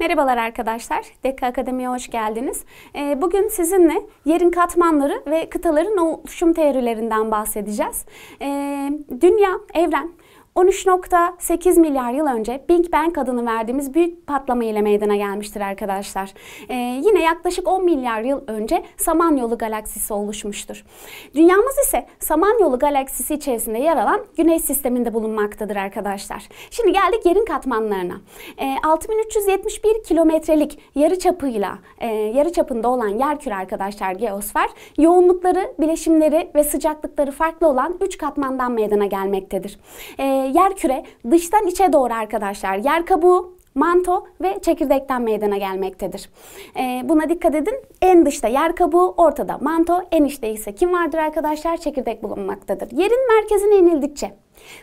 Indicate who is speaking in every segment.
Speaker 1: Merhabalar arkadaşlar, Deka Akademi'ye hoş geldiniz. Ee, bugün sizinle yerin katmanları ve kıtaların oluşum teorilerinden bahsedeceğiz. Ee, dünya, evren, 13.8 milyar yıl önce Big Bang adını verdiğimiz büyük patlama ile meydana gelmiştir arkadaşlar. Ee, yine yaklaşık 10 milyar yıl önce Samanyolu galaksisi oluşmuştur. Dünyamız ise Samanyolu galaksisi içerisinde yer alan Güneş sisteminde bulunmaktadır arkadaşlar. Şimdi geldik yerin katmanlarına. Ee, 6371 kilometrelik yarı çapıyla, e, yarı çapında olan yerküre arkadaşlar geosfer, yoğunlukları, bileşimleri ve sıcaklıkları farklı olan 3 katmandan meydana gelmektedir. Ee, yer küre dıştan içe doğru arkadaşlar yer kabuğu manto ve çekirdekten meydana gelmektedir. Ee, buna dikkat edin. En dışta yer kabuğu, ortada manto, en içte ise kim vardır arkadaşlar? Çekirdek bulunmaktadır. Yerin merkezine inildikçe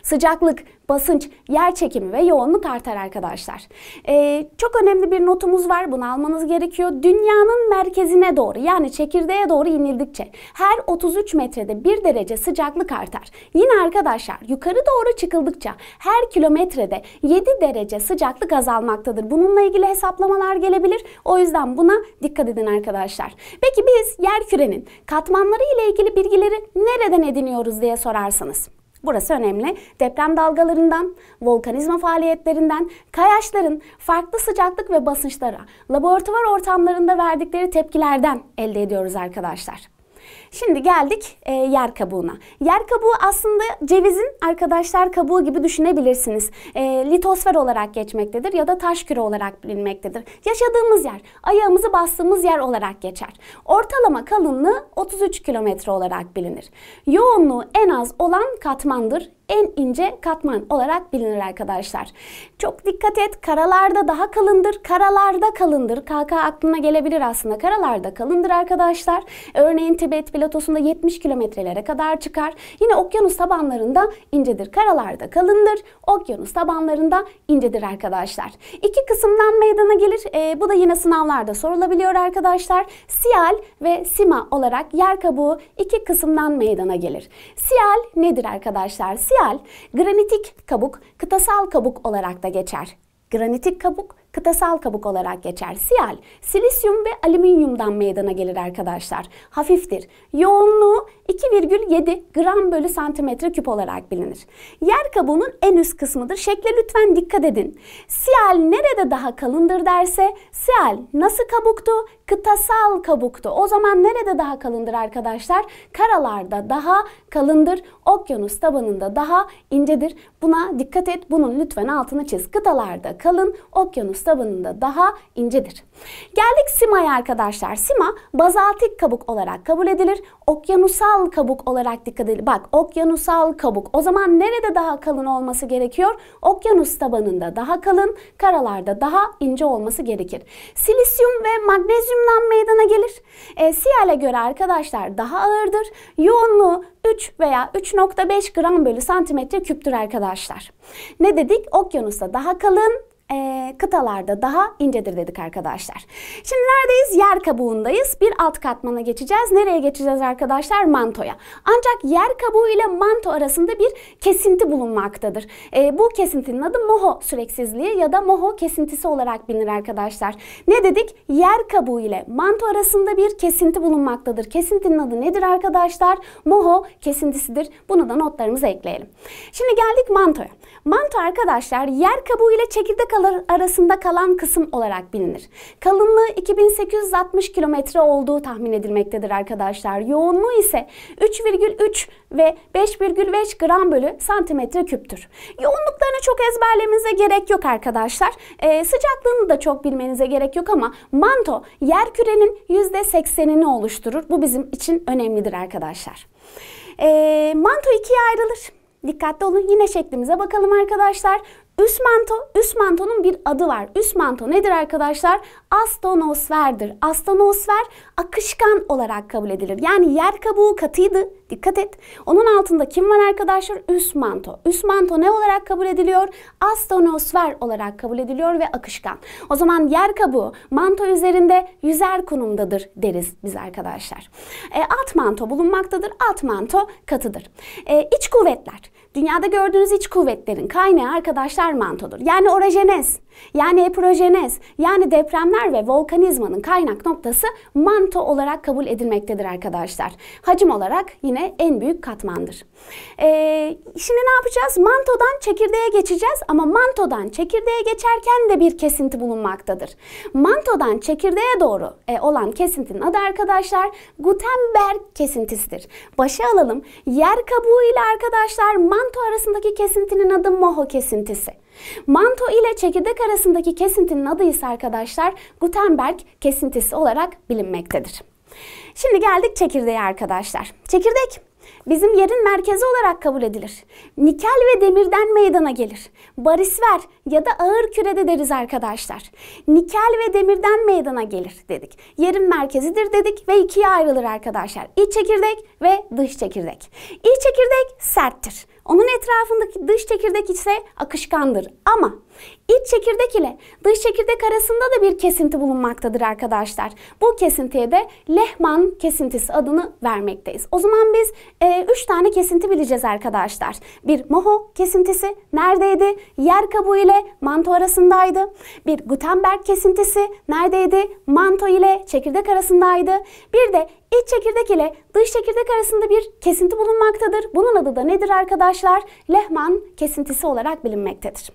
Speaker 1: Sıcaklık, basınç, yer çekimi ve yoğunluk artar arkadaşlar. Ee, çok önemli bir notumuz var. Bunu almanız gerekiyor. Dünyanın merkezine doğru yani çekirdeğe doğru inildikçe her 33 metrede 1 derece sıcaklık artar. Yine arkadaşlar yukarı doğru çıkıldıkça her kilometrede 7 derece sıcaklık azalmaktadır. Bununla ilgili hesaplamalar gelebilir. O yüzden buna dikkat edin arkadaşlar. Peki biz yer kürenin katmanları ile ilgili bilgileri nereden ediniyoruz diye sorarsanız. Burası önemli. Deprem dalgalarından, volkanizma faaliyetlerinden, kayaçların farklı sıcaklık ve basınçlara, laboratuvar ortamlarında verdikleri tepkilerden elde ediyoruz arkadaşlar. Şimdi geldik e, yer kabuğuna. Yer kabuğu aslında cevizin arkadaşlar kabuğu gibi düşünebilirsiniz. E, litosfer olarak geçmektedir ya da taş küre olarak bilinmektedir. Yaşadığımız yer, ayağımızı bastığımız yer olarak geçer. Ortalama kalınlığı 33 kilometre olarak bilinir. Yoğunluğu en az olan katmandır en ince katman olarak bilinir arkadaşlar. Çok dikkat et karalarda daha kalındır, karalarda kalındır. KK aklına gelebilir aslında karalarda kalındır arkadaşlar. Örneğin Tibet platosunda 70 kilometrelere kadar çıkar. Yine okyanus tabanlarında incedir, karalarda kalındır. Okyanus tabanlarında incedir arkadaşlar. İki kısımdan meydana gelir. E, bu da yine sınavlarda sorulabiliyor arkadaşlar. Sial ve sima olarak yer kabuğu iki kısımdan meydana gelir. Sial nedir arkadaşlar? Sial Sial, granitik kabuk, kıtasal kabuk olarak da geçer. Granitik kabuk kıtasal kabuk olarak geçer. Siyal, silisyum ve alüminyumdan meydana gelir arkadaşlar. Hafiftir. Yoğunluğu 2,7 gram bölü santimetre küp olarak bilinir. Yer kabuğunun en üst kısmıdır. Şekle lütfen dikkat edin. Siyal nerede daha kalındır derse, siyal nasıl kabuktu? Kıtasal kabuktu. O zaman nerede daha kalındır arkadaşlar? Karalarda daha kalındır. Okyanus tabanında daha incedir. Buna dikkat et. Bunun lütfen altını çiz. Kıtalarda kalın, okyanus tabanında daha incedir. Geldik simaya arkadaşlar. Sima bazaltik kabuk olarak kabul edilir. Okyanusal kabuk olarak dikkat edilir. Bak okyanusal kabuk. O zaman nerede daha kalın olması gerekiyor? Okyanus tabanında daha kalın, karalarda daha ince olması gerekir. Silisyum ve magnezyumdan meydana gelir. E, siyale göre arkadaşlar daha ağırdır. Yoğunluğu 3 veya 3.5 gram bölü santimetre küptür arkadaşlar. Ne dedik? Okyanusta daha kalın, e, kıtalarda daha incedir dedik arkadaşlar. Şimdi neredeyiz? Yer kabuğundayız. Bir alt katmana geçeceğiz. Nereye geçeceğiz arkadaşlar? Mantoya. Ancak yer kabuğu ile manto arasında bir kesinti bulunmaktadır. E, bu kesintinin adı moho süreksizliği ya da moho kesintisi olarak bilinir arkadaşlar. Ne dedik? Yer kabuğu ile manto arasında bir kesinti bulunmaktadır. Kesintinin adı nedir arkadaşlar? Moho kesintisidir. Bunu da notlarımıza ekleyelim. Şimdi geldik mantoya. Manto arkadaşlar yer kabuğu ile çekirdek plakalar arasında kalan kısım olarak bilinir. Kalınlığı 2860 kilometre olduğu tahmin edilmektedir arkadaşlar. Yoğunluğu ise 3,3 ve 5,5 gram bölü santimetre küptür. Yoğunluklarını çok ezberlemenize gerek yok arkadaşlar. Ee, sıcaklığını da çok bilmenize gerek yok ama manto yer kürenin %80'ini oluşturur. Bu bizim için önemlidir arkadaşlar. Ee, manto ikiye ayrılır. Dikkatli olun. Yine şeklimize bakalım arkadaşlar. Üst manto, üst mantonun bir adı var. Üst manto nedir arkadaşlar? Astonosferdir. Astonosfer akışkan olarak kabul edilir. Yani yer kabuğu katıydı Dikkat et. Onun altında kim var arkadaşlar? Üst manto. Üst manto ne olarak kabul ediliyor? Astonosfer olarak kabul ediliyor ve akışkan. O zaman yer kabuğu manto üzerinde yüzer konumdadır deriz biz arkadaşlar. E, alt manto bulunmaktadır. Alt manto katıdır. E, iç kuvvetler. Dünyada gördüğünüz iç kuvvetlerin kaynağı arkadaşlar mantodur. Yani orajenez yani epirojenez yani depremler ve volkanizmanın kaynak noktası manto olarak kabul edilmektedir arkadaşlar. Hacim olarak yine en büyük katmandır. Ee, şimdi ne yapacağız? Mantodan çekirdeğe geçeceğiz ama mantodan çekirdeğe geçerken de bir kesinti bulunmaktadır. Mantodan çekirdeğe doğru e, olan kesintinin adı arkadaşlar Gutenberg kesintisidir. Başa alalım. Yer kabuğu ile arkadaşlar manto arasındaki kesintinin adı Moho kesintisi. Manto ile çekirdek arasındaki kesintinin adı ise arkadaşlar Gutenberg kesintisi olarak bilinmektedir. Şimdi geldik çekirdeğe arkadaşlar. Çekirdek bizim yerin merkezi olarak kabul edilir. Nikel ve demirden meydana gelir. Barisver ya da ağır kürede deriz arkadaşlar. Nikel ve demirden meydana gelir dedik. Yerin merkezidir dedik ve ikiye ayrılır arkadaşlar. İç çekirdek ve dış çekirdek. İç çekirdek serttir. Onun etrafındaki dış çekirdek ise akışkandır. Ama iç çekirdek ile dış çekirdek arasında da bir kesinti bulunmaktadır arkadaşlar. Bu kesintiye de Lehman kesintisi adını vermekteyiz. O zaman biz 3 e, üç tane kesinti bileceğiz arkadaşlar. Bir Moho kesintisi neredeydi? Yer kabuğu ile manto arasındaydı. Bir Gutenberg kesintisi neredeydi? Manto ile çekirdek arasındaydı. Bir de İç çekirdek ile dış çekirdek arasında bir kesinti bulunmaktadır. Bunun adı da nedir arkadaşlar? Lehman kesintisi olarak bilinmektedir.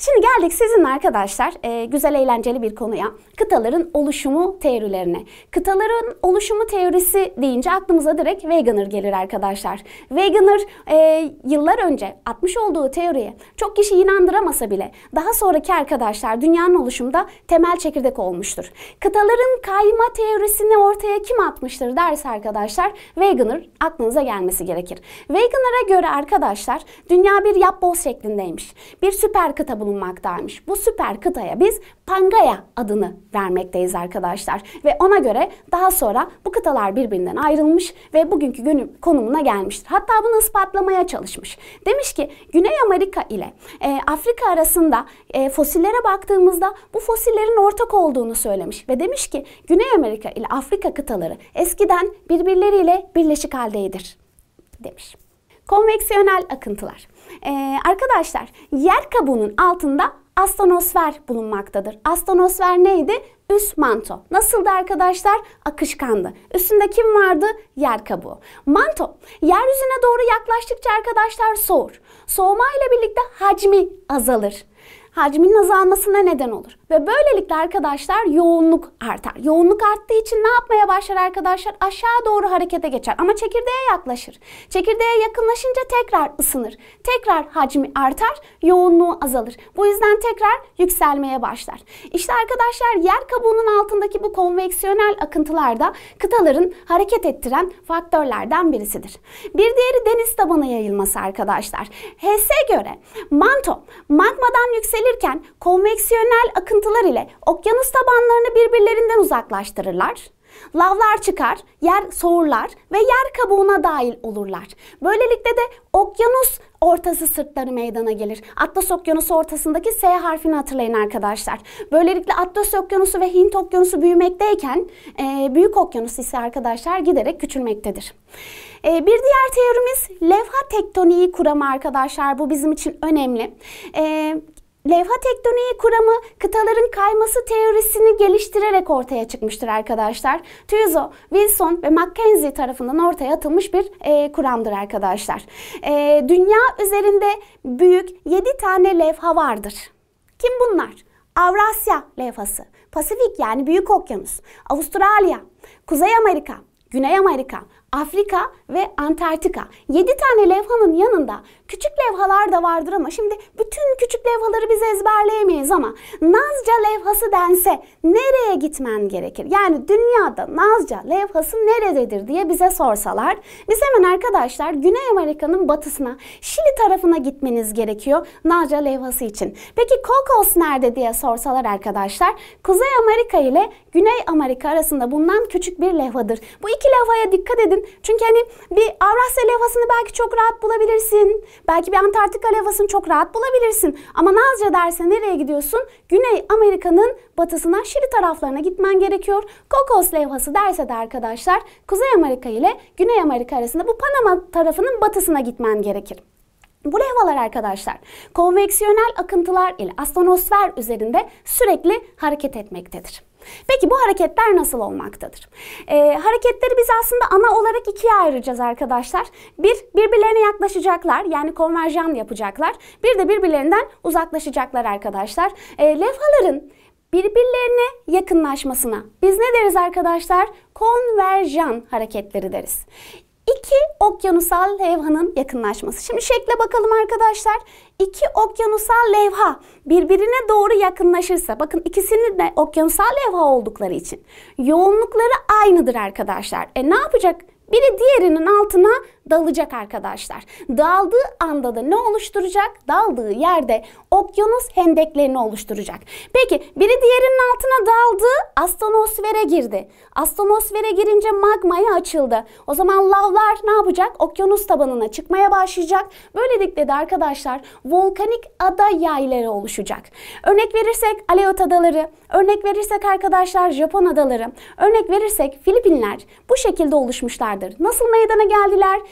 Speaker 1: Şimdi geldik sizin arkadaşlar e, güzel eğlenceli bir konuya. Kıtaların oluşumu teorilerine. Kıtaların oluşumu teorisi deyince aklımıza direkt Wegener gelir arkadaşlar. Wegener e, yıllar önce atmış olduğu teoriye çok kişi inandıramasa bile daha sonraki arkadaşlar dünyanın oluşumda temel çekirdek olmuştur. Kıtaların kayma teorisini ortaya kim atmıştır derse arkadaşlar Wegener aklınıza gelmesi gerekir. Wegener'a göre arkadaşlar dünya bir yap boz şeklindeymiş. Bir süper kıta bulunmaktaymış. Bu süper kıtaya biz Pangaya adını vermekteyiz arkadaşlar. Ve ona göre daha sonra bu kıtalar birbirinden ayrılmış ve bugünkü günü konumuna gelmiştir. Hatta bunu ispatlamaya çalışmış. Demiş ki Güney Amerika ile e, Afrika arasında e, fosillere baktığımızda bu fosillerin ortak olduğunu söylemiş. Ve demiş ki Güney Amerika ile Afrika kıtaları eskiden birbirleriyle birleşik haldeydir demiş. Konveksiyonel akıntılar. Ee, arkadaşlar yer kabuğunun altında astanosfer bulunmaktadır. Astanosfer neydi? Üst manto. Nasıldı arkadaşlar? Akışkandı. Üstünde kim vardı? Yer kabuğu. Manto. Yeryüzüne doğru yaklaştıkça arkadaşlar soğur. Soğuma ile birlikte hacmi azalır hacminin azalmasına neden olur. Ve böylelikle arkadaşlar yoğunluk artar. Yoğunluk arttığı için ne yapmaya başlar arkadaşlar? Aşağı doğru harekete geçer ama çekirdeğe yaklaşır. Çekirdeğe yakınlaşınca tekrar ısınır. Tekrar hacmi artar, yoğunluğu azalır. Bu yüzden tekrar yükselmeye başlar. İşte arkadaşlar yer kabuğunun altındaki bu konveksiyonel akıntılar da kıtaların hareket ettiren faktörlerden birisidir. Bir diğeri deniz tabanı yayılması arkadaşlar. HS'e göre manto magmadan yükselir gelirken konveksiyonel akıntılar ile okyanus tabanlarını birbirlerinden uzaklaştırırlar. Lavlar çıkar, yer soğurlar ve yer kabuğuna dahil olurlar. Böylelikle de okyanus ortası sırtları meydana gelir. Atlas Okyanusu ortasındaki S harfini hatırlayın arkadaşlar. Böylelikle Atlas Okyanusu ve Hint Okyanusu büyümekteyken e, Büyük Okyanus ise arkadaşlar giderek küçülmektedir. E, bir diğer teorimiz levha tektoniği kuramı arkadaşlar. Bu bizim için önemli. E, Levha tektoniği kuramı kıtaların kayması teorisini geliştirerek ortaya çıkmıştır arkadaşlar. Tuzo, Wilson ve Mackenzie tarafından ortaya atılmış bir e, kuramdır arkadaşlar. E, dünya üzerinde büyük 7 tane levha vardır. Kim bunlar? Avrasya levhası, Pasifik yani Büyük Okyanus, Avustralya, Kuzey Amerika, Güney Amerika, Afrika ve Antarktika. 7 tane levhanın yanında küçük levhalar da vardır ama şimdi bütün küçük levhaları biz ezberleyemeyiz ama Nazca levhası dense nereye gitmen gerekir? Yani dünyada Nazca levhası nerededir diye bize sorsalar biz hemen arkadaşlar Güney Amerika'nın batısına Şili tarafına gitmeniz gerekiyor Nazca levhası için. Peki Kokos nerede diye sorsalar arkadaşlar Kuzey Amerika ile Güney Amerika arasında bundan küçük bir levhadır. Bu iki levhaya dikkat edin. Çünkü hani bir Avrasya levhasını belki çok rahat bulabilirsin. Belki bir Antarktika levasını çok rahat bulabilirsin. Ama Nazca derse nereye gidiyorsun? Güney Amerika'nın batısına, Şili taraflarına gitmen gerekiyor. Kokos levhası derse de arkadaşlar Kuzey Amerika ile Güney Amerika arasında bu Panama tarafının batısına gitmen gerekir. Bu levhalar arkadaşlar konveksiyonel akıntılar ile astronosfer üzerinde sürekli hareket etmektedir. Peki bu hareketler nasıl olmaktadır? E, hareketleri biz aslında ana olarak ikiye ayıracağız arkadaşlar. Bir, birbirlerine yaklaşacaklar yani konverjan yapacaklar. Bir de birbirlerinden uzaklaşacaklar arkadaşlar. E, levhaların birbirlerine yakınlaşmasına biz ne deriz arkadaşlar? Konverjan hareketleri deriz. İki okyanusal levhanın yakınlaşması. Şimdi şekle bakalım arkadaşlar. İki okyanusal levha birbirine doğru yakınlaşırsa, bakın ikisinin de okyanusal levha oldukları için yoğunlukları aynıdır arkadaşlar. E ne yapacak? Biri diğerinin altına dalacak arkadaşlar. Daldığı anda da ne oluşturacak? Daldığı yerde okyanus hendeklerini oluşturacak. Peki biri diğerinin altına daldı, astanosfere girdi. Astanosfere girince magmaya açıldı. O zaman lavlar ne yapacak? Okyanus tabanına çıkmaya başlayacak. Böylelikle de arkadaşlar volkanik ada yayları oluşacak. Örnek verirsek Aleut adaları, örnek verirsek arkadaşlar Japon adaları, örnek verirsek Filipinler bu şekilde oluşmuşlardır. Nasıl meydana geldiler?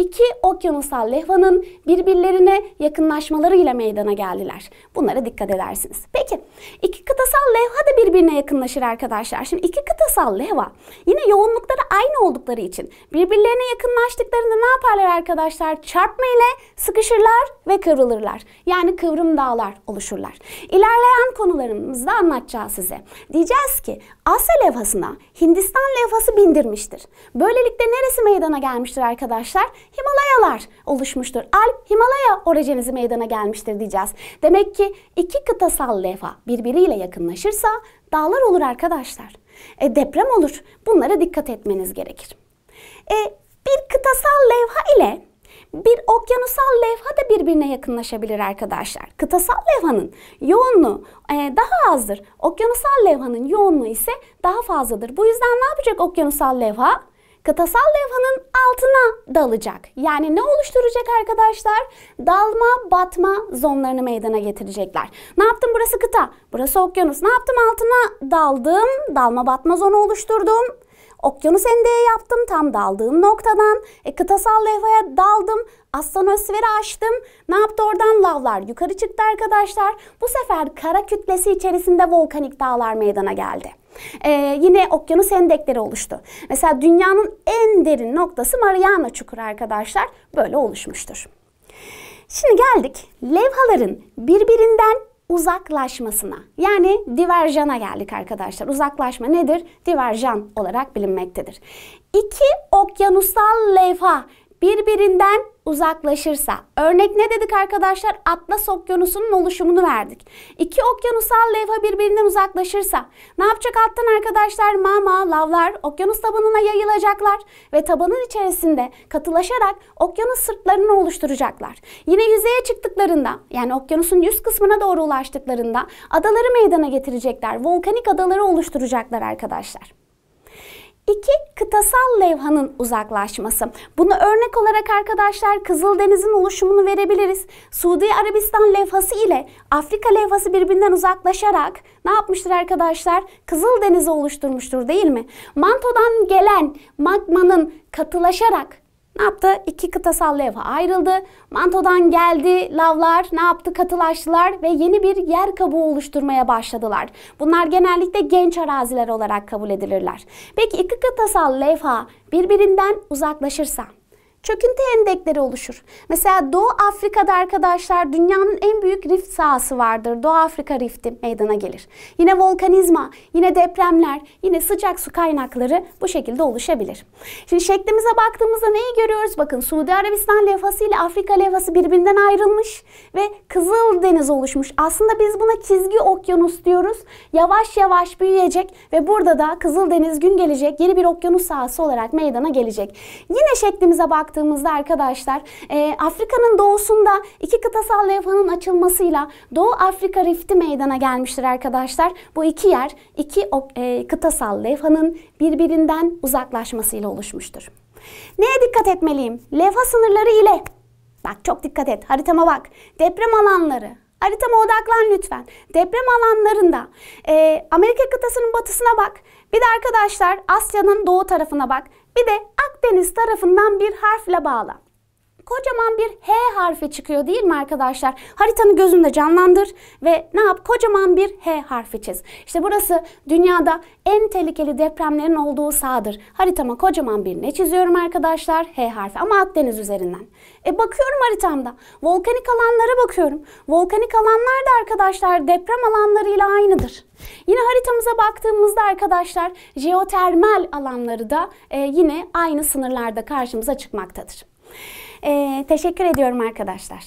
Speaker 1: iki okyanusal lehvanın birbirlerine yakınlaşmalarıyla meydana geldiler. Bunlara dikkat edersiniz. Peki iki kıtasal lehva da birbirine yakınlaşır arkadaşlar. Şimdi iki kıtasal lehva yine yoğunlukları aynı oldukları için birbirlerine yakınlaştıklarında ne yaparlar arkadaşlar? Çarpma ile sıkışırlar ve kıvrılırlar. Yani kıvrım dağlar oluşurlar. İlerleyen konularımızda anlatacağız size. Diyeceğiz ki Asya levhasına Hindistan levhası bindirmiştir. Böylelikle neresi meydana gelmiştir arkadaşlar? Himalayalar oluşmuştur. Alp Himalaya orijenizi meydana gelmiştir diyeceğiz. Demek ki iki kıtasal levha birbiriyle yakınlaşırsa dağlar olur arkadaşlar. E, deprem olur. Bunlara dikkat etmeniz gerekir. E, bir kıtasal levha ile bir okyanusal levha da birbirine yakınlaşabilir arkadaşlar. Kıtasal levhanın yoğunluğu e, daha azdır. Okyanusal levhanın yoğunluğu ise daha fazladır. Bu yüzden ne yapacak okyanusal levha? kıtasal levhanın altına dalacak. Yani ne oluşturacak arkadaşlar? Dalma, batma zonlarını meydana getirecekler. Ne yaptım? Burası kıta, burası okyanus. Ne yaptım? Altına daldım, dalma batma zonu oluşturdum. Okyanus endeye yaptım tam daldığım noktadan. E, kıtasal levhaya daldım. Astanosferi açtım. Ne yaptı oradan lavlar yukarı çıktı arkadaşlar. Bu sefer kara kütlesi içerisinde volkanik dağlar meydana geldi. Ee, yine okyanus endekleri oluştu. Mesela dünyanın en derin noktası Mariana Çukuru arkadaşlar böyle oluşmuştur. Şimdi geldik levhaların birbirinden uzaklaşmasına yani diverjana geldik arkadaşlar. Uzaklaşma nedir? Diverjan olarak bilinmektedir. İki okyanusal levha birbirinden uzaklaşırsa. Örnek ne dedik arkadaşlar? Atlas Okyanusu'nun oluşumunu verdik. İki okyanusal levha birbirinden uzaklaşırsa ne yapacak alttan arkadaşlar? Mama, lavlar okyanus tabanına yayılacaklar ve tabanın içerisinde katılaşarak okyanus sırtlarını oluşturacaklar. Yine yüzeye çıktıklarında yani okyanusun yüz kısmına doğru ulaştıklarında adaları meydana getirecekler. Volkanik adaları oluşturacaklar arkadaşlar. İki, kıtasal levhanın uzaklaşması. Bunu örnek olarak arkadaşlar Kızıldeniz'in oluşumunu verebiliriz. Suudi Arabistan levhası ile Afrika levhası birbirinden uzaklaşarak ne yapmıştır arkadaşlar? Kızıldeniz'i oluşturmuştur değil mi? Manto'dan gelen magmanın katılaşarak ne yaptı? İki kıtasal levha ayrıldı. Manto'dan geldi lavlar, ne yaptı? Katılaştılar ve yeni bir yer kabuğu oluşturmaya başladılar. Bunlar genellikle genç araziler olarak kabul edilirler. Peki iki kıtasal levha birbirinden uzaklaşırsa çöküntü endekleri oluşur. Mesela Doğu Afrika'da arkadaşlar dünyanın en büyük rift sahası vardır. Doğu Afrika rifti meydana gelir. Yine volkanizma, yine depremler, yine sıcak su kaynakları bu şekilde oluşabilir. Şimdi şeklimize baktığımızda neyi görüyoruz? Bakın Suudi Arabistan levhası ile Afrika levhası birbirinden ayrılmış ve Kızıl Deniz oluşmuş. Aslında biz buna çizgi okyanus diyoruz. Yavaş yavaş büyüyecek ve burada da Kızıl Deniz gün gelecek yeni bir okyanus sahası olarak meydana gelecek. Yine şeklimize baktığımızda baktığımızda arkadaşlar e, Afrika'nın doğusunda iki kıtasal levhanın açılmasıyla Doğu Afrika rifti meydana gelmiştir arkadaşlar. Bu iki yer iki e, kıtasal levhanın birbirinden uzaklaşmasıyla oluşmuştur. Neye dikkat etmeliyim? Levha sınırları ile. Bak çok dikkat et. Haritama bak. Deprem alanları, Haritama odaklan lütfen. Deprem alanlarında e, Amerika kıtasının batısına bak. Bir de arkadaşlar Asya'nın doğu tarafına bak. Bir de Akdeniz tarafından bir harfle bağla kocaman bir H harfi çıkıyor değil mi arkadaşlar? Haritanı gözünde canlandır ve ne yap? Kocaman bir H harfi çiz. İşte burası dünyada en tehlikeli depremlerin olduğu sahadır. Haritama kocaman bir ne çiziyorum arkadaşlar? H harfi ama Akdeniz üzerinden. E bakıyorum haritamda. Volkanik alanlara bakıyorum. Volkanik alanlar da arkadaşlar deprem alanlarıyla aynıdır. Yine haritamıza baktığımızda arkadaşlar jeotermal alanları da e, yine aynı sınırlarda karşımıza çıkmaktadır. Ee, teşekkür ediyorum arkadaşlar.